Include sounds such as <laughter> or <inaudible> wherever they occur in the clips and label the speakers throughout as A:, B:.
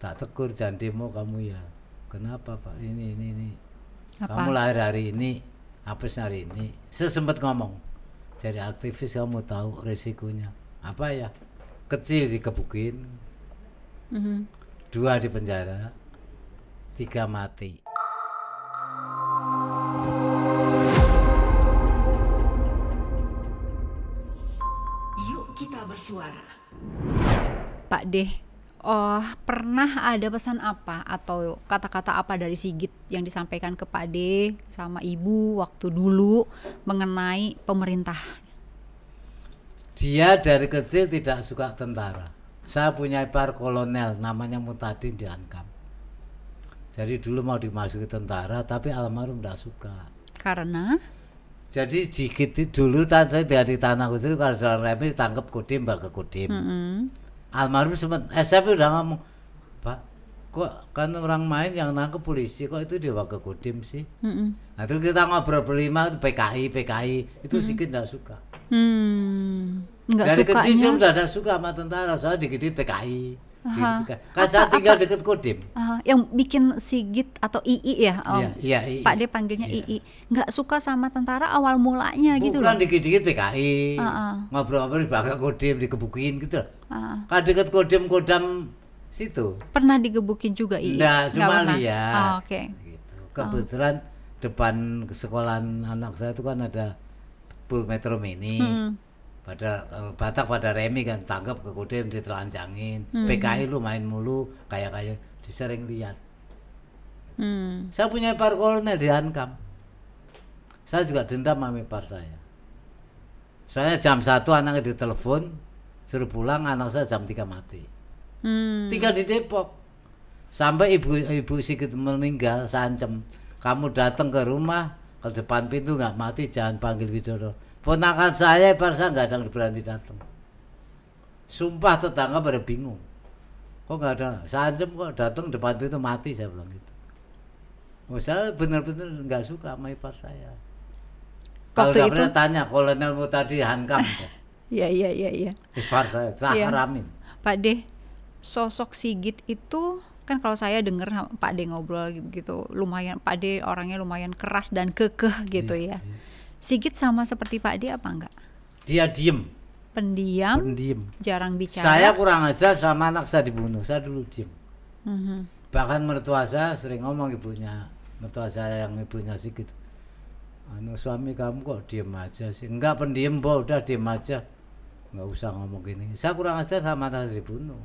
A: tak tegur jangan demo kamu ya kenapa pak ini ini ini Apa? kamu lahir hari ini hapus hari ini Sesempat ngomong jadi aktivis kamu tahu resikonya apa ya kecil dikebukin mm -hmm. dua di penjara tiga mati
B: yuk kita bersuara Pak Deh Oh pernah ada pesan apa atau kata-kata apa dari Sigit yang disampaikan ke Pak sama Ibu waktu dulu mengenai pemerintah?
A: Dia dari kecil tidak suka tentara. Saya punya ipar kolonel namanya Mutadin di Ankam. Jadi dulu mau dimasuki tentara tapi almarhum tidak suka. Karena? Jadi Sigit dulu tan saya dari tanah kusir kalau dalam remi ditangkap kodim ke kodim. Mm -hmm almarhum sempat eh, SF udah ngomong pak kok kan orang main yang nangkep polisi kok itu dia ke kodim sih mm -mm. nah terus kita ngobrol berlima itu PKI PKI itu mm -hmm. nggak suka
C: mm.
B: dari sukanya. kecil udah ada
A: suka sama tentara soalnya dikit PKI Aha. Gitu kan. saya tinggal apa, deket Kodim.
B: Uh, yang bikin Sigit atau II ya, Om. Iya, oh. iya, iya, Pak D panggilnya iya. II. Nggak suka sama tentara awal mulanya gitu Bukan gitu loh. Bukan
A: dikit-dikit PKI. Uh, uh. Ngobrol-ngobrol di Bangka Kodim, dikebukin gitu loh. Uh. Kan deket Kodim Kodam situ.
B: Pernah digebukin juga II? Nah, cuma lihat. Oh, oke. Okay. Gitu.
A: Oh. Kebetulan oh. depan sekolahan anak saya itu kan ada Metro Mini. Hmm pada eh, Batak pada Remi kan tanggap ke Kodem ditelanjangin hmm. PKI lu main mulu kayak kayak disering lihat hmm. saya punya par kolonel di Ankam saya juga dendam mami par saya saya jam satu anaknya ditelepon suruh pulang anak saya jam tiga mati hmm. tinggal di Depok sampai ibu ibu sedikit meninggal sancem kamu datang ke rumah ke depan pintu nggak mati jangan panggil Widodo Ponakan saya parsa nggak ada yang berani datang. Sumpah tetangga pada bingung. Kok nggak ada? Saya kok datang depan itu mati saya bilang gitu. Oh, saya benar-benar nggak suka sama ipar saya. Kalau nggak pernah tanya kolonelmu tadi hankam kok. <laughs>
B: Iya iya iya iya. Ipar saya tak ya. haramin. Pak De, sosok Sigit itu kan kalau saya dengar Pak De ngobrol gitu lumayan Pak De orangnya lumayan keras dan kekeh gitu iya, ya. ya. ya Sigit sama seperti Pak D apa enggak?
A: Dia diem.
B: Pendiam. Pendiam. Jarang bicara. Saya
A: kurang aja sama anak saya dibunuh. Saya dulu diem.
B: Mm-hmm.
A: Bahkan mertua saya sering ngomong ibunya, mertua saya yang ibunya Sigit. Anu suami kamu kok diem aja sih? Enggak pendiam, boh udah diem aja. Enggak usah ngomong gini. Saya kurang aja sama anak saya dibunuh.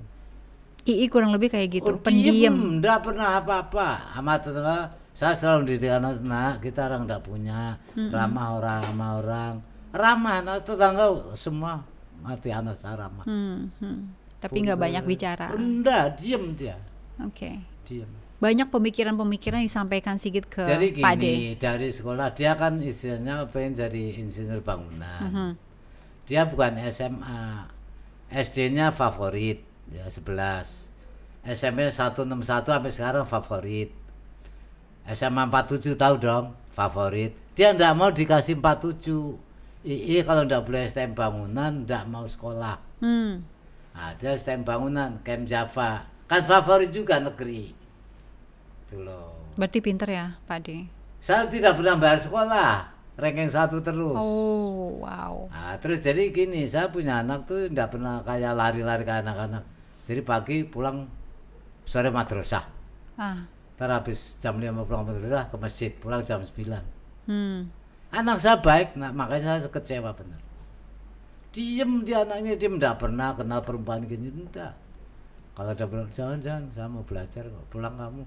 B: Ii kurang lebih kayak gitu. Oh, pendiam.
A: Enggak pernah apa-apa. Amat tetangga saya selalu didik anak nak kita orang tidak punya mm -hmm. ramah orang ramah orang ramah nah, tetangga semua mati anak saya ramah
B: mm -hmm. tapi nggak banyak bicara enggak diem dia oke okay. diem banyak pemikiran-pemikiran yang disampaikan sedikit ke jadi gini, Pak
A: dari sekolah dia kan istilahnya pengen jadi insinyur bangunan mm -hmm. dia bukan SMA SD-nya favorit ya 11 SMP satu sampai sekarang favorit SMA 47 tahu dong favorit dia ndak mau dikasih 47 II kalau ndak boleh STM bangunan ndak mau sekolah hmm. nah, STM bangunan Kem Java kan favorit juga negeri itu loh
B: berarti pinter ya Pak D saya tidak
A: pernah bayar sekolah ranking satu terus.
B: Oh, wow. Nah,
A: terus jadi gini, saya punya anak tuh tidak pernah kayak lari-lari ke anak-anak. Jadi pagi pulang sore madrasah. Ah. Ntar habis jam 5 pulang pemerintah ke masjid, pulang jam 9. Hmm. Anak saya baik, nah, makanya saya sekecewa benar. Diem dia anaknya, dia tidak pernah kenal perempuan gini, tidak Kalau ada bilang, jangan, jangan, saya mau belajar kok, pulang kamu.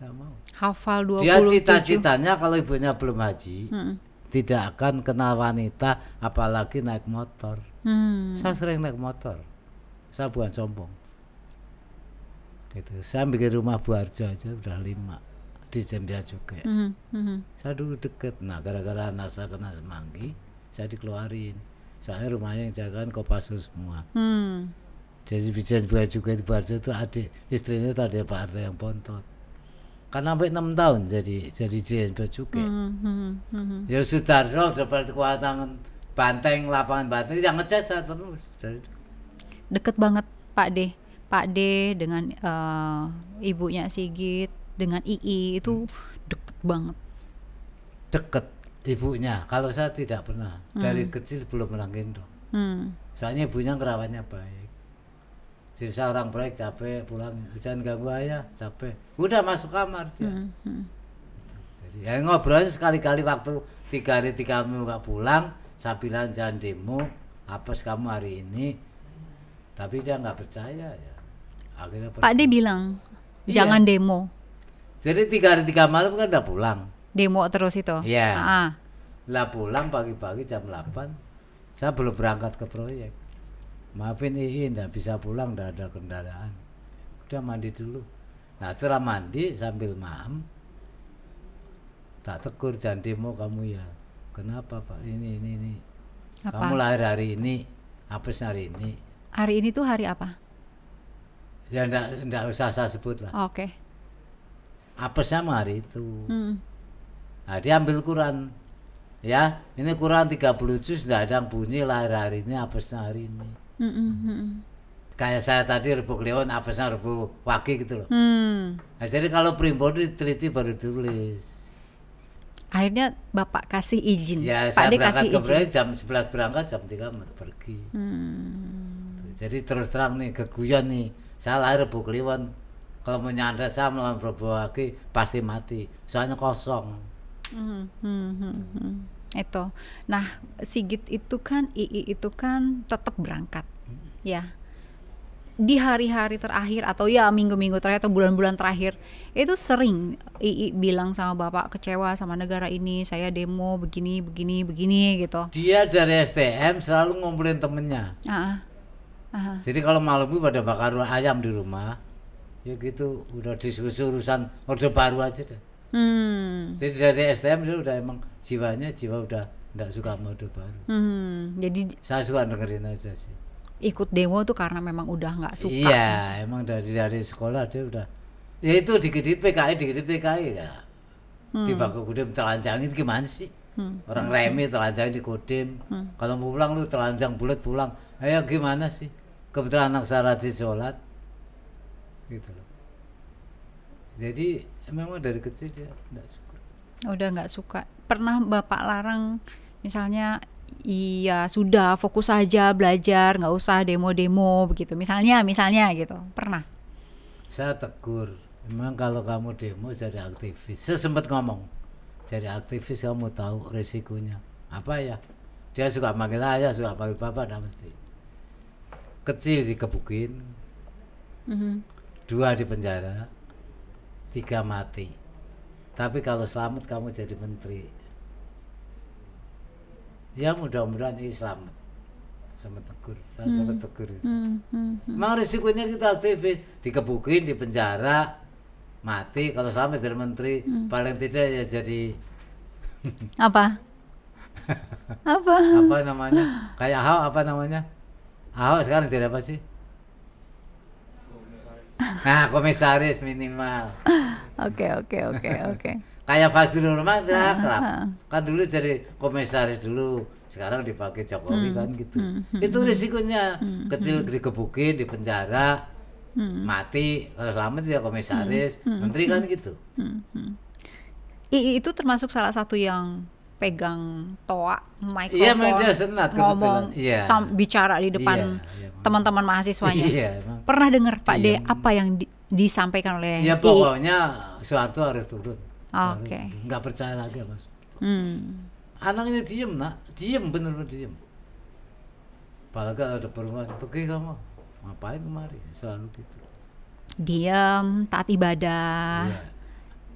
A: Nggak mau.
B: Hafal 27. Dia cita-citanya
A: kalau ibunya belum haji, hmm. tidak akan kenal wanita, apalagi naik motor. Hmm. Saya sering naik motor, saya bukan sombong gitu saya bikin rumah Bu Arjo aja udah lima di Jambia juga mm -hmm. saya dulu deket nah gara-gara Nasa kena semanggi saya dikeluarin soalnya rumahnya yang jagaan kopasus semua mm. jadi bijan buah juga di Barjo itu adik istrinya tadi Pak Arta yang pontot kan sampai enam tahun jadi jadi JNB juga mm -hmm.
B: Mm -hmm.
A: ya Sudarso dapat kekuatan banteng lapangan banteng yang ngecat saya terus dari
B: deket banget Pak deh Pak D dengan uh, ibunya Sigit dengan II itu hmm. deket banget
A: deket ibunya kalau saya tidak pernah hmm. dari kecil belum pernah gendong
B: hmm.
A: soalnya ibunya kerawatnya baik sisa orang baik capek pulang hujan ganggu ayah capek udah masuk kamar
C: dia hmm. hmm.
A: jadi ya ngobrol sekali-kali waktu tiga hari tiga minggu gak pulang saya bilang jangan demo apa kamu hari ini tapi dia nggak percaya ya Pak D bilang
B: iya. jangan demo.
A: Jadi tiga hari tiga malam kan udah pulang.
B: Demo terus itu. Iya. Yeah.
A: Lah pulang pagi-pagi jam 8 saya belum berangkat ke proyek. Maafin Iin, nggak bisa pulang, nggak ada kendaraan. Udah mandi dulu. Nah setelah mandi sambil maam, tak tegur jangan demo kamu ya. Kenapa Pak? Ini ini ini. Apa? Kamu lahir hari ini, hapus hari ini.
B: Hari ini tuh hari apa?
A: ya enggak, enggak usah saya sebut lah oke okay. apesnya mah hari itu hmm. nah dia ambil Quran ya ini Quran 30 juz enggak ada yang bunyi lah hari, -hari ini apesnya hari ini hmm, hmm, kayak saya tadi rebuk leon apesnya rebu wagi gitu loh hmm. nah, jadi kalau primbon diteliti baru tulis
B: akhirnya bapak kasih izin ya Pak saya berangkat kasih ke izin.
A: jam 11 berangkat jam 3 pergi
B: hmm.
A: jadi terus terang nih keguyon nih saya lahir Kliwon kalau menyandra saya melawan Probowoki pasti mati soalnya kosong
B: hmm, hmm, hmm, hmm. itu nah Sigit itu kan Ii itu kan tetap berangkat hmm. ya di hari-hari terakhir atau ya minggu-minggu terakhir atau bulan-bulan terakhir itu sering Ii bilang sama bapak kecewa sama negara ini saya demo begini begini begini gitu
A: dia dari STM selalu ngumpulin temennya
B: uh -uh. Aha.
A: Jadi kalau malam itu pada bakar ayam di rumah, ya gitu udah diskusi urusan orde baru aja deh.
C: Hmm.
A: Jadi dari STM itu udah emang jiwanya jiwa udah nggak suka orde baru.
B: Hmm. Jadi
A: saya suka dengerin aja sih.
B: Ikut demo tuh karena memang udah nggak suka. Iya,
A: emang dari dari sekolah dia udah ya itu dikit-dikit PKI, dikit-dikit PKI ya. Hmm. Di Bangku Kudem telanjangin gimana sih? Hmm. Orang hmm. remi telanjang di Kudem. Hmm. Kalau mau pulang lu telanjang bulat pulang. Ayo gimana sih? kebetulan anak saya rajin sholat gitu loh jadi memang dari kecil dia nggak suka
B: udah nggak suka pernah bapak larang misalnya iya sudah fokus saja belajar nggak usah demo-demo begitu misalnya misalnya gitu pernah saya
A: tegur memang kalau kamu demo jadi aktivis saya sempat ngomong jadi aktivis kamu tahu resikonya apa ya dia suka manggil ayah suka manggil bapak dan mesti kecil dikebukin mm-hmm. dua di penjara tiga mati tapi kalau selamat kamu jadi menteri ya mudah-mudahan ini selamat sama tegur saya hmm. sama tegur itu
C: hmm. Hmm.
A: risikonya kita aktivis dikebukin di penjara mati kalau selamat jadi menteri hmm. paling tidak ya jadi
B: apa <laughs>
A: apa apa namanya kayak hal apa namanya oh, sekarang siapa sih? Nah, komisaris minimal.
B: Oke, oke, oke, oke. Kayak Fazlur Rahman kerap
A: Kan dulu jadi komisaris dulu, sekarang dipakai Jokowi hmm. kan gitu. Hmm. hmm itu hmm. risikonya
B: hmm. kecil hmm.
A: digebukin di penjara, hmm. mati. Kalau selamat ya komisaris, hmm. menteri kan gitu. Hmm. Hmm.
B: I, itu termasuk salah satu yang pegang toa mikrofon iya, yeah, senat, ngomong yeah. sam bicara di iya, depan yeah, yeah. teman-teman mahasiswanya yeah. pernah dengar Pak iya. D apa yang di, disampaikan oleh ya yeah, pokoknya
A: suatu harus turun oke okay. nggak percaya lagi mas hmm. anak diem nak diem bener-bener diem kalau ada perempuan pergi kamu ngapain kemari selalu gitu
B: diam taat ibadah yeah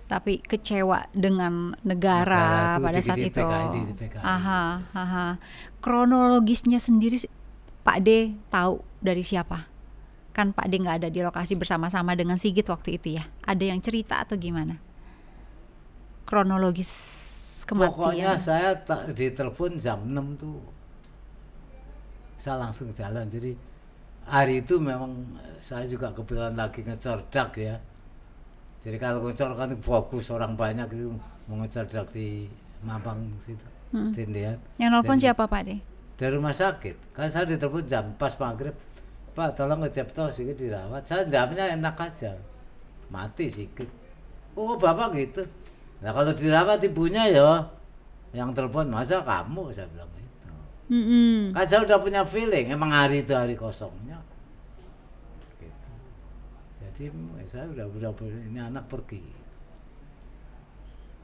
B: tapi kecewa dengan negara, negara pada saat itu. PKI, Aha, aha. Kronologisnya sendiri Pak D tahu dari siapa? Kan Pak D nggak ada di lokasi bersama-sama dengan Sigit waktu itu ya. Ada yang cerita atau gimana? Kronologis kematian. Pokoknya
A: saya ditelepon jam 6 tuh. Saya langsung jalan. Jadi hari itu memang eh, saya juga kebetulan lagi ngecerdak ya jadi kalau ngocor kan fokus orang banyak itu mengejar dari di Mampang situ. Hmm. Tindian. Yang nelfon siapa Pak De? Dari rumah sakit. Kan saya ditelepon jam pas maghrib. Pak tolong ngecek toh sedikit dirawat. Saya jamnya enak aja. Mati sedikit. Oh bapak gitu. Nah kalau dirawat ibunya ya yang telepon masa kamu saya bilang itu. Mm -hmm. Kan saya udah punya feeling emang hari itu hari kosongnya tim eh, saya udah udah ini anak pergi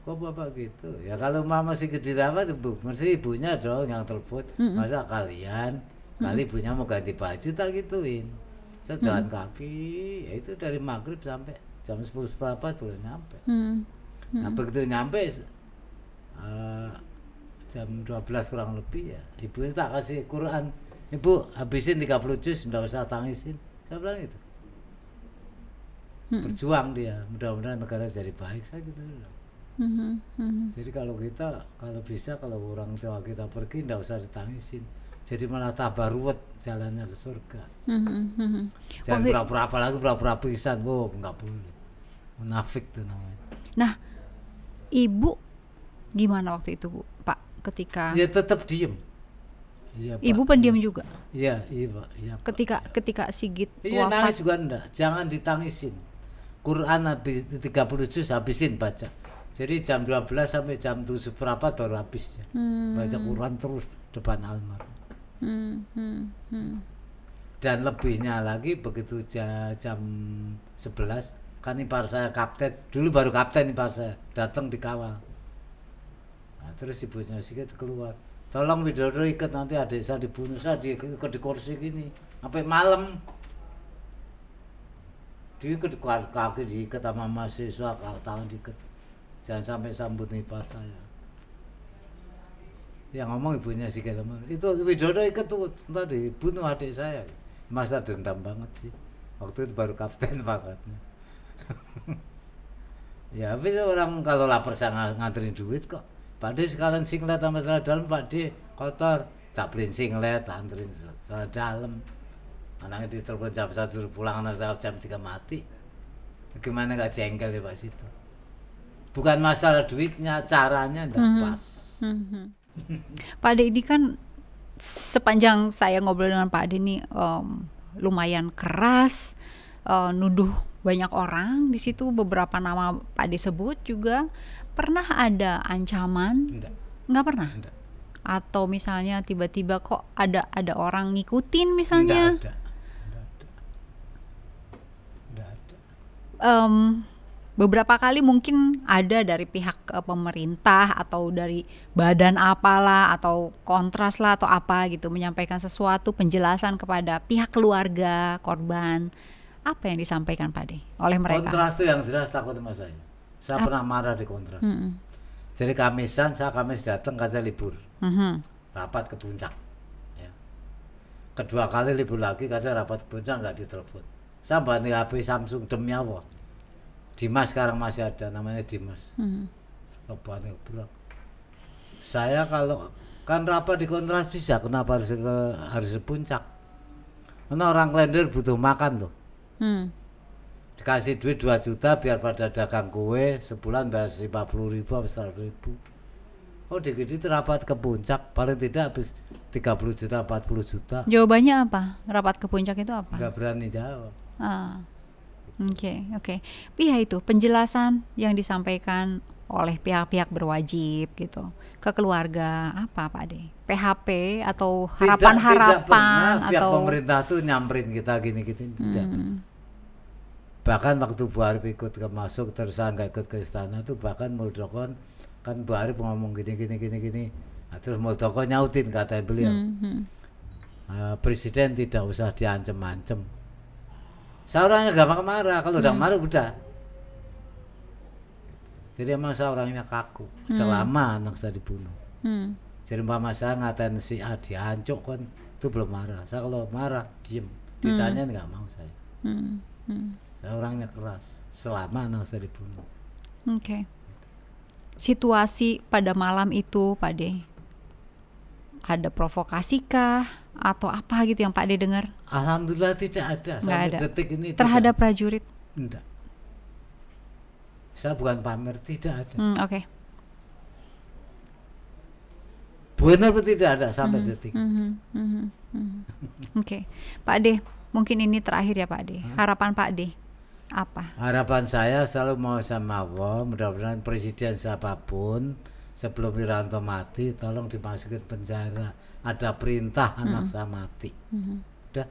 A: kok bapak gitu ya kalau mama sih gede apa bu, mesti ibunya dong yang telepon -hmm. masa kalian mm -hmm. kali ibunya mau ganti baju tak gituin saya jalan kaki ya itu dari maghrib sampai jam sepuluh berapa belum nyampe
C: mm -hmm.
A: nah begitu nyampe uh, jam 12 kurang lebih ya ibunya tak kasih Quran ibu habisin 30 juz nggak usah tangisin saya bilang gitu hmm. berjuang dia mudah-mudahan negara jadi baik saya gitu
C: hmm. Hmm.
A: jadi kalau kita kalau bisa kalau orang tua kita pergi tidak usah ditangisin jadi malah tabah ruwet jalannya ke surga
B: hmm. Hmm. hmm, hmm.
A: jangan pura-pura apalagi pura-pura pisan oh, nggak boleh munafik tuh namanya
B: nah ibu gimana waktu itu bu pak ketika ya tetap diem Ya, Ibu pendiam juga. Iya, iya, Iya, Ketika ketika Sigit ya, wafat. Iya, nangis
A: juga enggak. Jangan ditangisin. Quran habis 30 juz habisin baca. Jadi jam 12 sampai jam 7 berapa baru habisnya. Hmm. Baca Quran terus depan almar.
C: Hmm, hmm, hmm.
A: Dan lebihnya lagi begitu jam 11 kan ipar saya kapten, dulu baru kapten ipar saya, datang dikawal. Nah, terus ibunya sedikit keluar. Tolong Widodo ikut nanti adik saya dibunuh saya di, ikut di kursi gini. Sampai malam diikat kaki, kaki diikat sama mahasiswa kalau tangan diikat jangan sampai sambut pas saya yang ngomong ibunya si Kelman itu Widodo ikut tuh tadi bunuh adik saya masa dendam banget sih waktu itu baru kapten pangkatnya <laughs> <laughs> ya tapi orang kalau lapar saya nganterin duit kok Pak sekalian singlet sama salah dalam Pak kotor tak beliin singlet anterin salah dalam anaknya telepon jam satu pulang anak saya jam tiga mati bagaimana nggak jengkel ya pak situ bukan masalah duitnya caranya nggak mm -hmm.
B: pas mm -hmm. Pak Ade ini kan sepanjang saya ngobrol dengan Pak Ade ini um, lumayan keras uh, nuduh banyak orang di situ beberapa nama Pak Ade sebut juga pernah ada ancaman Enggak, Enggak pernah Enggak. atau misalnya tiba-tiba kok ada ada orang ngikutin misalnya Enggak ada um, beberapa kali mungkin ada dari pihak eh, pemerintah atau dari badan apalah atau kontras lah atau apa gitu menyampaikan sesuatu penjelasan kepada pihak keluarga korban apa yang disampaikan Pak De oleh mereka kontras itu
A: yang jelas takut sama saya saya apa? pernah marah di kontras -hmm. jadi Kamisan saya Kamis datang kerja libur -hmm. rapat ke puncak ya. kedua kali libur lagi kerja rapat ke puncak nggak ditelepon saya bantu HP Samsung demi apa? Dimas sekarang masih ada namanya Dimas. Hmm. Saya kalau kan rapat di kontras bisa kenapa harus ke harus ke puncak? Karena orang lender butuh makan tuh. Mm. Dikasih duit 2 juta biar pada dagang kue sebulan bayar 50 ribu atau 100 ribu. Oh dikit itu rapat ke puncak paling tidak habis 30 juta 40 juta. Jawabannya
B: apa? Rapat ke puncak itu apa?
A: Gak berani jawab.
B: Ah. Oke, oke. Pihak ya itu penjelasan yang disampaikan oleh pihak-pihak berwajib gitu ke keluarga apa Pak De? PHP atau harapan-harapan harapan, atau
A: pemerintah tuh nyamperin kita gini-gini Hmm. Bahkan waktu Bu Arif ikut ke masuk terus nggak ikut ke istana tuh bahkan Muldoko kan Bu Arif ngomong gini-gini gini-gini nah, terus Muldoko nyautin kata beliau. Hmm. Uh, presiden tidak usah diancam-ancam orangnya gampang marah, kalau hmm. udah marah udah. Jadi emang saya orangnya kaku, hmm. selama anak saya dibunuh. Hmm. Jadi mama saya ngatain si A dihancur kan, itu belum marah. Saya kalau marah diem, hmm.
B: ditanya nggak hmm. mau saya. Hmm. Hmm.
A: Saya orangnya keras, selama anak saya dibunuh.
B: Oke. Okay. Situasi pada malam itu, Pak De, ada provokasi kah? atau apa gitu yang Pak D dengar?
A: Alhamdulillah tidak ada sampai ada. detik ini. Terhadap tidak. prajurit? Tidak. Saya bukan pamer, tidak ada. Hmm, Oke. Okay. Benar tidak ada sampai -hmm, detik.
B: Mm -hmm, -hmm, Oke, okay. Pak D, mungkin ini terakhir ya Pak D. Hmm? Harapan Pak D apa?
A: Harapan saya selalu mau sama Allah, mudah-mudahan presiden siapapun sebelum Wiranto mati tolong dimasukin penjara ada perintah hmm. anak saya mati. Hmm. Udah.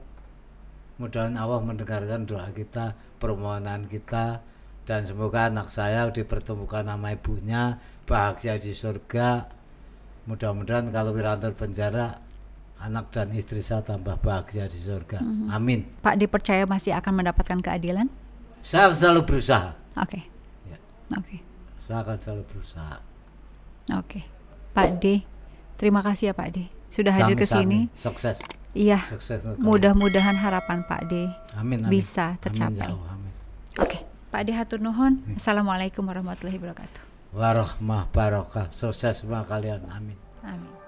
A: Mudah-mudahan Allah mendengarkan doa kita, permohonan kita dan semoga anak saya dipertemukan sama ibunya bahagia di surga. Mudah-mudahan kalau wiranto penjara anak dan istri saya tambah bahagia di surga. -hmm. Amin.
B: Pak dipercaya masih akan mendapatkan keadilan?
A: Saya selalu berusaha.
B: Oke. Okay. Ya.
A: Oke. Okay. Saya akan selalu berusaha.
B: Oke. Okay. Pak D, terima kasih ya Pak D sudah hadir ke sini. Sukses. Iya. Sukses Mudah-mudahan harapan Pak D amin, amin. bisa tercapai. Amin, amin. Oke, Pak D hatur nuhun. Assalamualaikum warahmatullahi wabarakatuh.
A: Warahmah barokah. Sukses semua kalian. Amin.
B: Amin.